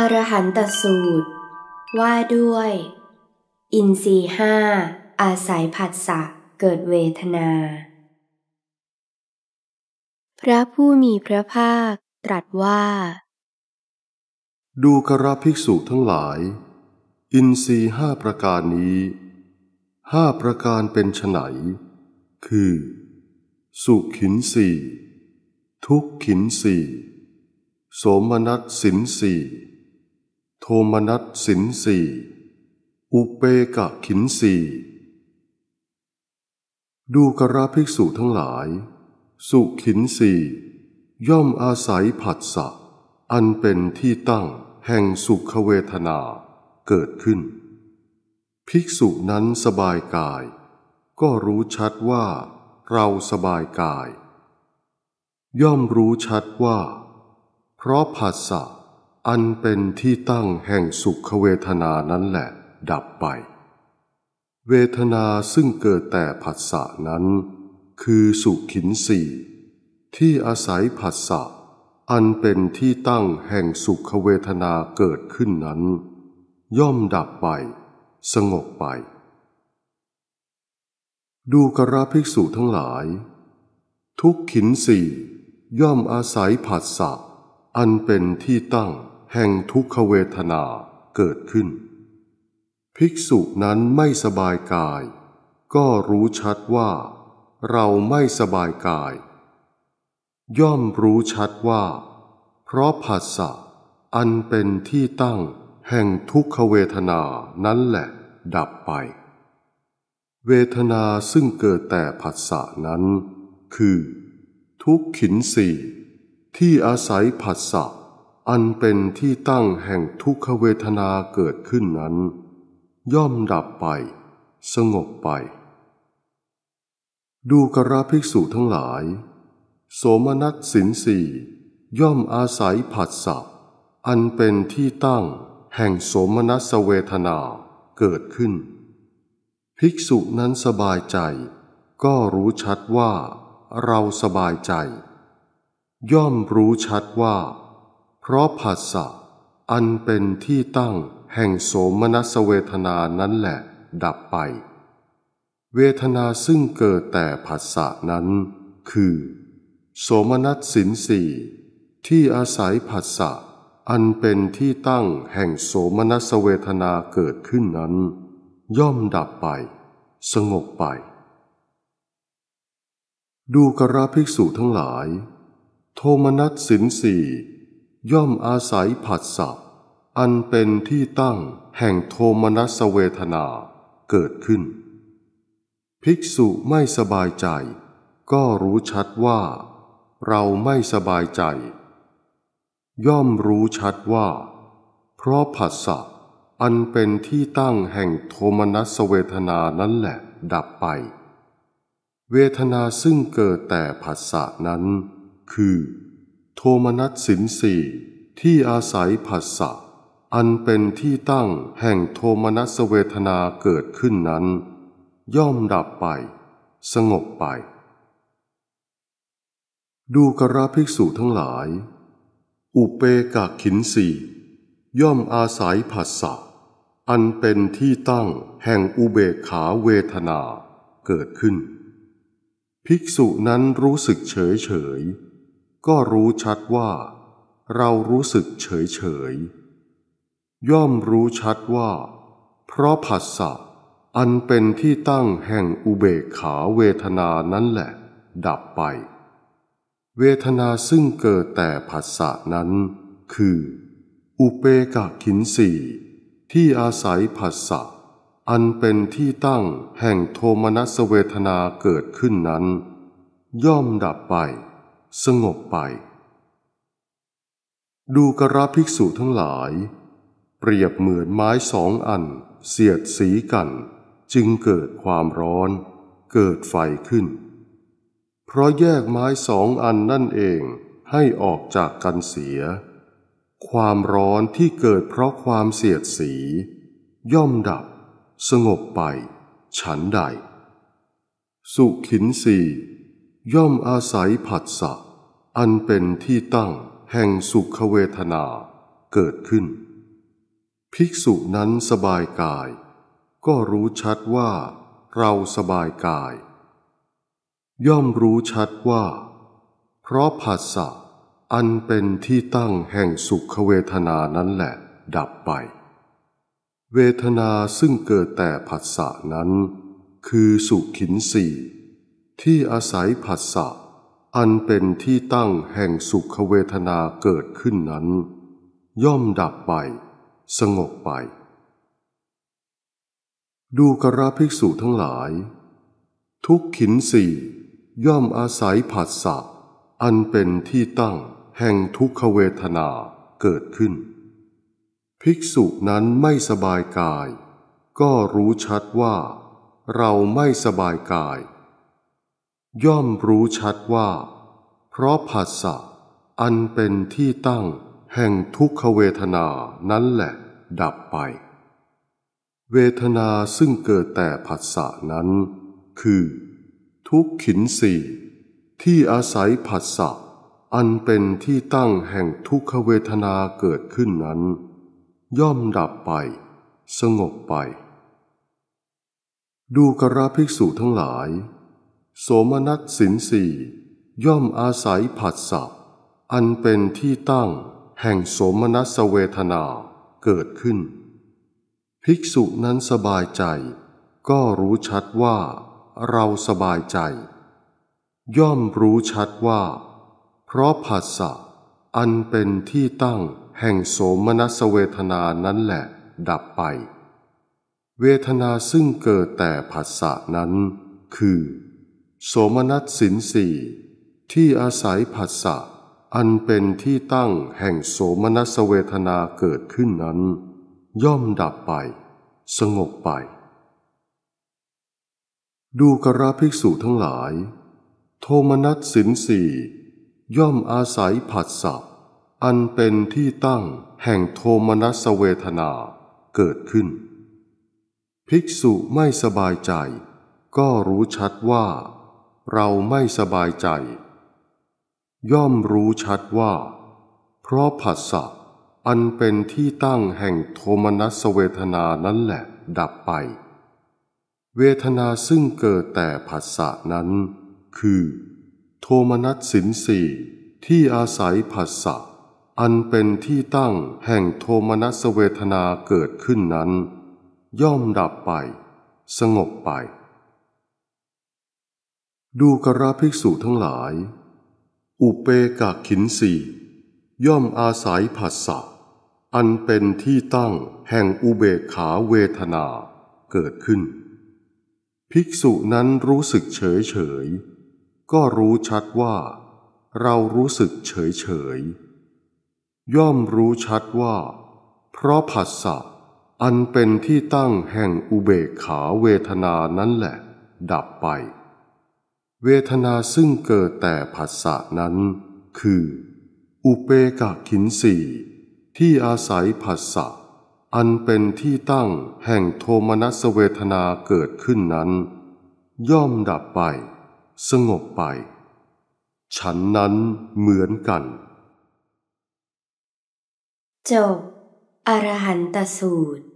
อรหันตสูตรว่าด้วย อินทรีห้า อาศัยผัสสะเกิดเวทนา พระผู้มีพระภาคตรัสว่า ดูกราภิกษุทั้งหลาย อินทรีห้าประการนี้ ห้าประการเป็นไฉนคือ สุขินสีทุกขินสีโสมนัสสินสี่ทมนัสสินสี อุเปกะขินสี ดูกราภิกษุทั้งหลาย สุขินสี ย่อมอาศัยผัสสะ อันเป็นที่ตั้งแห่งสุขเวทนาเกิดขึ้น ภิกษุนั้นสบายกาย ก็รู้ชัดว่าเราสบายกาย ย่อมรู้ชัดว่า เพราะผัสสะอันเป็นที่ตั้งแห่งสุขเวทนานั้นแหละ ดับไป เวทนาซึ่งเกิดแต่ผัสสะนั้นคือสุขินสีที่อาศัยผัสสะ อันเป็นที่ตั้งแห่งสุขเวทนาเกิดขึ้นนั้น ย่อมดับไป สงบไป ดูกราภิกษุทั้งหลาย ทุกขินสี่ย่อมอาศัยผัสสะอันเป็นที่ตั้งแห่งทุกขเวทนาเกิดขึ้น ภิกษุนั้นไม่สบายกาย ก็รู้ชัดว่า เราไม่สบายกาย ย่อมรู้ชัดว่า เพราะผัสสะอันเป็นที่ตั้งแห่งทุกขเวทนานั้นแหละ ดับไป เวทนาซึ่งเกิดแต่ผัสสะนั้น คือ ทุกขินสีที่อาศัยผัสสะอันเป็นที่ตั้งแห่งทุกขเวทนาเกิดขึ้นนั้น ย่อมดับไป สงบไป ดูกราภิกษุทั้งหลายโสมนัสสินสีย่อมอาศัยผัสสะอันเป็นที่ตั้งแห่งโสมนัสเวทนาเกิดขึ้น ภิกษุนั้นสบายใจ ก็รู้ชัดว่าเราสบายใจ ย่อมรู้ชัดว่าพราะผัสสะ อันเป็นที่ตั้งแห่งโสมนัสเวทนานั้นแหละ ดับไป เวทนาซึ่งเกิดแต่ผัสสะนั้นคือ โสมนัสสินสีที่อาศัยผัสสะอันเป็นที่ตั้งแห่งโสมนัสเวทนาเกิดขึ้นนั้น ย่อมดับไป สงบไป ดูกราภิกษุทั้งหลาย โทมนัสสินสี่ย่อมอาศัยผัสสะอันเป็นที่ตั้งแห่งโทมนัสเวทนาเกิดขึ้น ภิกษุไม่สบายใจ ก็รู้ชัดว่า เราไม่สบายใจ ย่อมรู้ชัดว่า เพราะผัสสะอันเป็นที่ตั้งแห่งโทมนัสเวทนานั้นแหละดับไป เวทนาซึ่งเกิดแต่ผัสสะนั้นคือโทมนัสสินสี่ที่อาศัยผัสสะ อันเป็นที่ตั้งแห่งโทมนัสเวทนาเกิดขึ้นนั้น ย่อมดับไป สงบไป ดูกราภิกษุทั้งหลาย อุเปกาขินสีย่อมอาศัยผัสสะอันเป็นที่ตั้งแห่งอุเบกขาเวทนาเกิดขึ้น ภิกษุนั้นรู้สึกเฉยเฉยก็รู้ชัดว่า เรารู้สึกเฉยเฉยย่อมรู้ชัดว่า เพราะผัสสะ อันเป็นที่ตั้งแห่งอุเบกขาเวทนานั้นแหละ ดับไป เวทนาซึ่งเกิดแต่ผัสสะนั้น คือ อุเปกขินสีที่อาศัยผัสสะอันเป็นที่ตั้งแห่งโทมนัสเวทนาเกิดขึ้นนั้น ย่อมดับไปสงบไป ดูกระภิกษุทั้งหลาย เปรียบเหมือนไม้สองอันเสียดสีกัน จึงเกิดความร้อน เกิดไฟขึ้น เพราะแยกไม้สองอันนั่นเองให้ออกจากกันเสีย ความร้อนที่เกิดเพราะความเสียดสี ย่อมดับสงบไป ฉันใด สุขินสีย่อมอาศัยผัสสะ อันเป็นที่ตั้งแห่งสุขเวทนาเกิดขึ้น ภิกษุนั้นสบายกาย ก็รู้ชัดว่าเราสบายกาย ย่อมรู้ชัดว่า เพราะผัสสะ อันเป็นที่ตั้งแห่งสุขเวทนานั้นแหละ ดับไป เวทนาซึ่งเกิดแต่ผัสสะนั้น คือสุขินสี่ที่อาศัยผัสสะอันเป็นที่ตั้งแห่งสุขเวทนาเกิดขึ้นนั้น ย่อมดับไป สงบไป ดูกระภิกษุทั้งหลาย ทุกขินสี่ย่อมอาศัยผัสสะอันเป็นที่ตั้งแห่งทุกขเวทนาเกิดขึ้น ภิกษุนั้นไม่สบายกาย ก็รู้ชัดว่า เราไม่สบายกายย่อมรู้ชัดว่า เพราะผัสสะอันเป็นที่ตั้งแห่งทุกขเวทนานั้นแหละ ดับไป เวทนาซึ่งเกิดแต่ผัสสะนั้น คือ ทุกขินสีที่อาศัยผัสสะอันเป็นที่ตั้งแห่งทุกขเวทนาเกิดขึ้นนั้น ย่อมดับไป สงบไป ดูกระภิกษุทั้งหลายโสมนัสสินสี่ย่อมอาศัยผัสสะอันเป็นที่ตั้งแห่งโสมนัสเวทนาเกิดขึ้น ภิกษุนั้นสบายใจ ก็รู้ชัดว่าเราสบายใจ ย่อมรู้ชัดว่า เพราะผัสสะอันเป็นที่ตั้งแห่งโสมนัสเวทนานั้นแหละ ดับไป เวทนาซึ่งเกิดแต่ผัสสะนั้นคือโสมนัสสินสี่ที่อาศัยผัสสะ อันเป็นที่ตั้งแห่งโสมนัสเวทนาเกิดขึ้นนั้น ย่อมดับไป สงบไป ดูกระภิกษุทั้งหลาย โทมนัสสินสี่ย่อมอาศัยผัสสะอันเป็นที่ตั้งแห่งโทมนัสเวทนาเกิดขึ้น ภิกษุไม่สบายใจก็รู้ชัดว่าเราไม่สบายใจ ย่อมรู้ชัดว่า เพราะผัสสะอันเป็นที่ตั้งแห่งโทมนัสเวทนานั้นแหละ ดับไป เวทนาซึ่งเกิดแต่ผัสสะนั้น คือโทมนัสสินสีที่อาศัยผัสสะอันเป็นที่ตั้งแห่งโทมนัสเวทนาเกิดขึ้นนั้น ย่อมดับไป สงบไปดูกระภิกษุทั้งหลาย อุเปกาขินสีย่อมอาศัยผัสสะอันเป็นที่ตั้งแห่งอุเบกขาเวทนาเกิดขึ้น ภิกษุนั้นรู้สึกเฉยเฉยก็รู้ชัดว่าเรารู้สึกเฉยเฉยย่อมรู้ชัดว่า เพราะผัสสะอันเป็นที่ตั้งแห่งอุเบกขาเวทนานั้นแหละ ดับไปเวทนาซึ่งเกิดแต่ผัสสะนั้นคือ อุเปกขินสีที่อาศัยผัสสะ อันเป็นที่ตั้งแห่งโทมนัสเวทนาเกิดขึ้นนั้น ย่อมดับไป สงบไป ฉันนั้นเหมือนกันจบอรหันตสูตร